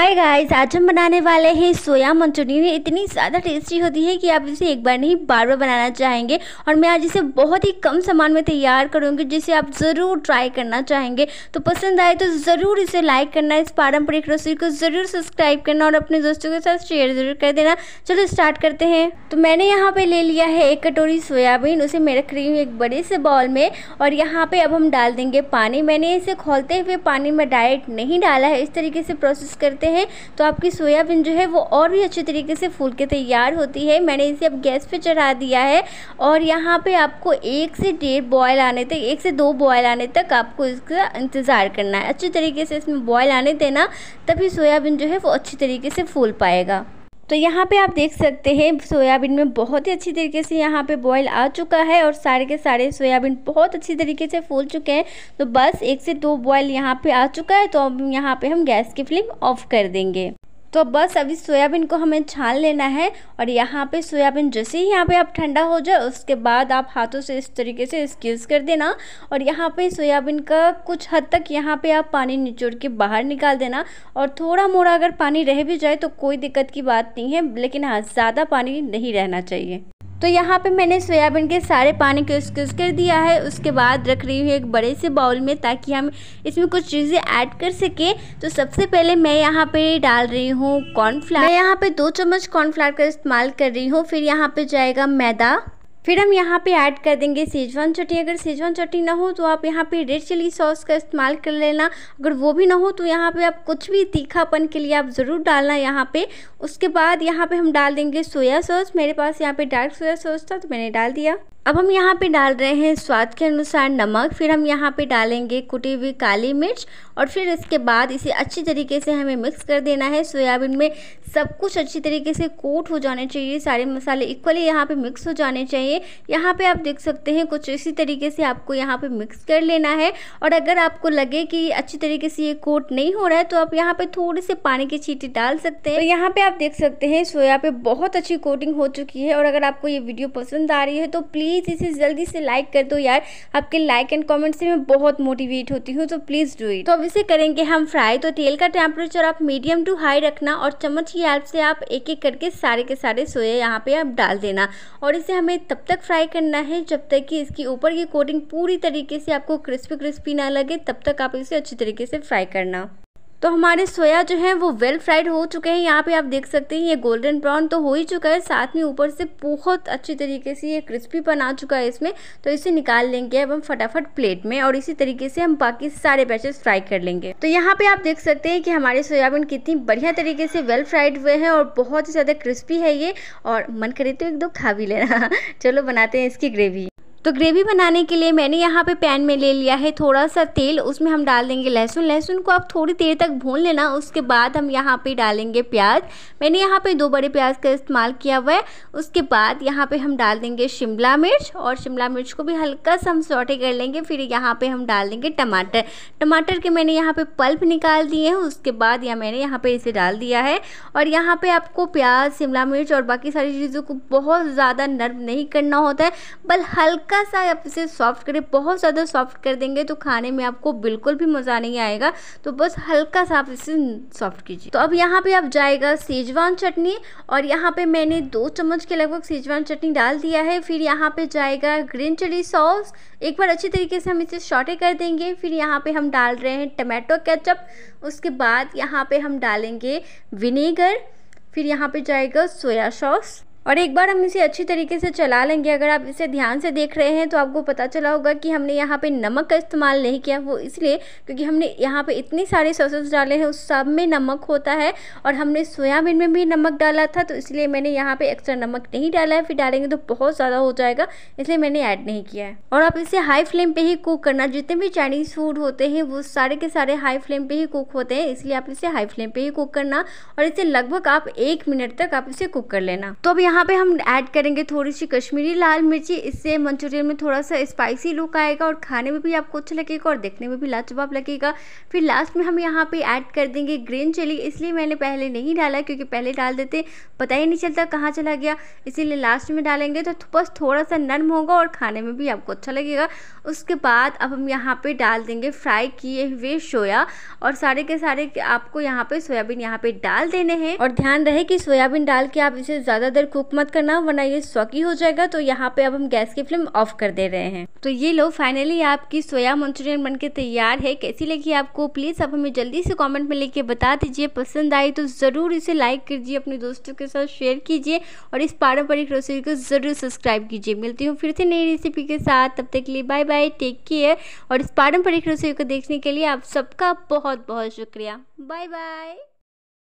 hi guys आज हम बनाने वाले हैं सोया मंचूरियन इतनी ज़्यादा टेस्टी होती है कि आप इसे एक बार नहीं बार बार बनाना चाहेंगे और मैं आज इसे बहुत ही कम सामान में तैयार करूँगी जिसे आप ज़रूर ट्राई करना चाहेंगे तो पसंद आए तो ज़रूर इसे लाइक करना इस पारंपरिक रसोई को ज़रूर सब्सक्राइब करना और अपने दोस्तों के साथ शेयर ज़रूर कर देना चलो स्टार्ट करते हैं तो मैंने यहाँ पर ले लिया है एक कटोरी सोयाबीन उसे मैं रख रही हूँ एक बड़े से बॉल में और यहाँ पर अब हम डाल देंगे पानी मैंने इसे खोलते हुए पानी में डायरेक्ट नहीं डाला है इस तरीके से प्रोसेस करते हैं तो आपकी सोयाबीन जो है वो और भी अच्छे तरीके से फूल के तैयार होती है मैंने इसे अब गैस पे चढ़ा दिया है और यहाँ पे आपको एक से डेढ़ बॉयल आने तक एक से दो बॉयल आने तक आपको इसका इंतज़ार करना है अच्छे तरीके से इसमें बॉयल आने देना तभी सोयाबीन जो है वो अच्छी तरीके से फूल पाएगा तो यहाँ पे आप देख सकते हैं सोयाबीन में बहुत ही अच्छी तरीके से यहाँ पे बॉयल आ चुका है और सारे के सारे सोयाबीन बहुत अच्छी तरीके से फूल चुके हैं तो बस एक से दो बॉयल यहाँ पे आ चुका है तो अब यहाँ पे हम गैस की फ्लेम ऑफ कर देंगे तो बस अभी सोयाबीन को हमें छान लेना है और यहाँ पे सोयाबीन जैसे ही यहाँ पे आप ठंडा हो जाए उसके बाद आप हाथों से इस तरीके से स्क्यूज़ कर देना और यहाँ पे सोयाबीन का कुछ हद तक यहाँ पे आप पानी निचोड़ के बाहर निकाल देना और थोड़ा मोड़ा अगर पानी रह भी जाए तो कोई दिक्कत की बात नहीं है लेकिन हाँ ज़्यादा पानी नहीं रहना चाहिए तो यहाँ पे मैंने सोयाबीन के सारे पानी को स्क्यूज़ कर दिया है उसके बाद रख रही हूँ एक बड़े से बाउल में ताकि हम इसमें कुछ चीज़ें ऐड कर सकें तो सबसे पहले मैं यहाँ पे डाल रही हूँ कॉर्नफ्लावर मैं यहाँ पे दो चम्मच कॉर्नफ्लावर का इस्तेमाल कर रही हूँ फिर यहाँ पे जाएगा मैदा फिर हम यहाँ पे ऐड कर देंगे सेजवान चटनी अगर सेजवान चटनी ना हो तो आप यहाँ पे रेड चिली सॉस का इस्तेमाल कर लेना अगर वो भी ना हो तो यहाँ पे आप कुछ भी तीखापन के लिए आप ज़रूर डालना यहाँ पे उसके बाद यहाँ पे हम डाल देंगे सोया सॉस मेरे पास यहाँ पे डार्क सोया सॉस था तो मैंने डाल दिया अब हम यहाँ पे डाल रहे हैं स्वाद के अनुसार नमक फिर हम यहाँ पे डालेंगे कुटी हुई काली मिर्च और फिर इसके बाद इसे अच्छी तरीके से हमें मिक्स कर देना है सोयाबीन में सब कुछ अच्छी तरीके से कोट हो जाने चाहिए सारे मसाले इक्वली यहाँ पे मिक्स हो जाने चाहिए यहाँ पे आप देख सकते हैं कुछ इसी तरीके से आपको यहाँ पे मिक्स कर लेना है और अगर आपको लगे कि अच्छी तरीके से ये कोट नहीं हो रहा है तो आप यहाँ पर थोड़े से पानी की छीटी डाल सकते हैं तो यहाँ पर आप देख सकते हैं सोया पे बहुत अच्छी कोटिंग हो चुकी है और अगर आपको ये वीडियो पसंद आ रही है तो प्लीज़ प्लीज़ इसे जल्दी से लाइक कर दो यार आपके लाइक एंड कमेंट से मैं बहुत मोटिवेट होती हूँ तो प्लीज़ डू इट तो अब इसे करेंगे हम फ्राई तो तेल का टेम्परेचर आप मीडियम टू हाई रखना और चम्मच की हेल्प से आप एक एक करके सारे के सारे सोया यहाँ पे आप डाल देना और इसे हमें तब तक फ्राई करना है जब तक कि इसकी ऊपर की कोटिंग पूरी तरीके से आपको क्रिस्पी क्रिस्पी ना लगे तब तक आप इसे अच्छी तरीके से फ्राई करना तो हमारे सोया जो है वो वेल फ्राइड हो चुके हैं यहाँ पे आप देख सकते हैं ये गोल्डन ब्राउन तो हो ही चुका है साथ में ऊपर से बहुत अच्छी तरीके से ये क्रिस्पी आ चुका है इसमें तो इसे निकाल लेंगे अब हम फटाफट प्लेट में और इसी तरीके से हम बाकी सारे बैचेस फ्राई कर लेंगे तो यहाँ पे आप देख सकते हैं कि हमारे सोयाबीन कितनी बढ़िया तरीके से वेल फ्राइड हुए हैं और बहुत ही ज़्यादा क्रिस्पी है ये और मन करे तो एक दो खा भी लेना चलो बनाते हैं इसकी ग्रेवी तो ग्रेवी बनाने के लिए मैंने यहाँ पे पैन में ले लिया है थोड़ा सा तेल उसमें हम डाल देंगे लहसुन लहसुन को आप थोड़ी देर तक भून लेना उसके बाद हम यहाँ पे डालेंगे प्याज मैंने यहाँ पे दो बड़े प्याज का इस्तेमाल किया हुआ है उसके बाद यहाँ पे हम डाल देंगे शिमला मिर्च और शिमला मिर्च को भी हल्का सा हम सौटे कर लेंगे फिर यहाँ पर हम डाल देंगे टमाटर टमाटर के मैंने यहाँ पर पल्प निकाल दिए हैं उसके बाद या मैंने यहाँ पर इसे डाल दिया है और यहाँ पर आपको प्याज शिमला मिर्च और बाकी सारी चीज़ों को बहुत ज़्यादा नर्म नहीं करना होता है बल हल्का हल्का सा आप इसे सॉफ्ट करें बहुत ज़्यादा सॉफ्ट कर देंगे तो खाने में आपको बिल्कुल भी मज़ा नहीं आएगा तो बस हल्का सा आप इसे सॉफ्ट कीजिए तो अब यहाँ पे आप जाएगा सेजवान चटनी और यहाँ पे मैंने दो चम्मच के लगभग सेजवान चटनी डाल दिया है फिर यहाँ पर जाएगा ग्रीन चिली सॉस एक बार अच्छी तरीके से हम इसे शॉर्टे कर देंगे फिर यहाँ पर हम डाल रहे हैं टमाटो कैचअप उसके बाद यहाँ पर हम डालेंगे विनेगर फिर यहाँ पे जाएगा सोया सॉस और एक बार हम इसे अच्छी तरीके से चला लेंगे अगर आप इसे ध्यान से देख रहे हैं तो आपको पता चला होगा कि हमने यहाँ पे नमक का इस्तेमाल नहीं किया वो इसलिए क्योंकि हमने यहाँ पे इतने सारे सॉसेस डाले हैं उस सब में नमक होता है और हमने सोयाबीन में भी नमक डाला था तो इसलिए मैंने यहाँ पे एक्स्ट्रा नमक नहीं डाला है फिर डालेंगे तो बहुत ज़्यादा हो जाएगा इसलिए मैंने ऐड नहीं किया है और आप इसे हाई फ्लेम पर ही कुक करना जितने भी चाइनीज़ फूड होते हैं वो सारे के सारे हाई फ्लेम पर ही कुक होते हैं इसलिए आप इसे हाई फ्लेम पर ही कुक करना और इसे लगभग आप एक मिनट तक आप इसे कुक कर लेना तो अब यहाँ पे हम ऐड करेंगे थोड़ी सी कश्मीरी लाल मिर्ची इससे मंचूरियन में थोड़ा सा स्पाइसी लुक आएगा और खाने में भी आपको अच्छा लगेगा और देखने में भी लाजवाब लगेगा फिर लास्ट में हम यहाँ पे ऐड कर देंगे ग्रीन चिली इसलिए मैंने पहले नहीं डाला क्योंकि पहले डाल देते पता ही नहीं चलता कहाँ चला गया इसीलिए लास्ट में डालेंगे तो बस थोड़ा सा नर्म होगा और खाने में भी आपको अच्छा लगेगा उसके बाद अब हम यहाँ पर डाल देंगे फ्राई किए हुए सोया और सारे के सारे आपको यहाँ पर सोयाबीन यहाँ पर डाल देने हैं और ध्यान रहे कि सोयाबीन डाल के आप इसे ज़्यादा देर कुक मत करना वरना ये सौकी हो जाएगा तो यहाँ पे अब हम गैस की फ्लेम ऑफ कर दे रहे हैं तो ये लो फाइनली आपकी सोया मंचूरियन बनके तैयार है कैसी लगी आपको प्लीज़ आप हमें जल्दी से कॉमेंट में लेके बता दीजिए पसंद आई तो ज़रूर इसे लाइक कीजिए अपने दोस्तों के साथ शेयर कीजिए और इस पारंपरिक रेसिपी को ज़रूर सब्सक्राइब कीजिए मिलती हूँ फिर से नई रेसिपी के साथ तब तक के लिए बाय बाय टेक केयर और इस पारंपरिक रेसिपी को देखने के लिए आप सबका बहुत बहुत शुक्रिया बाय बाय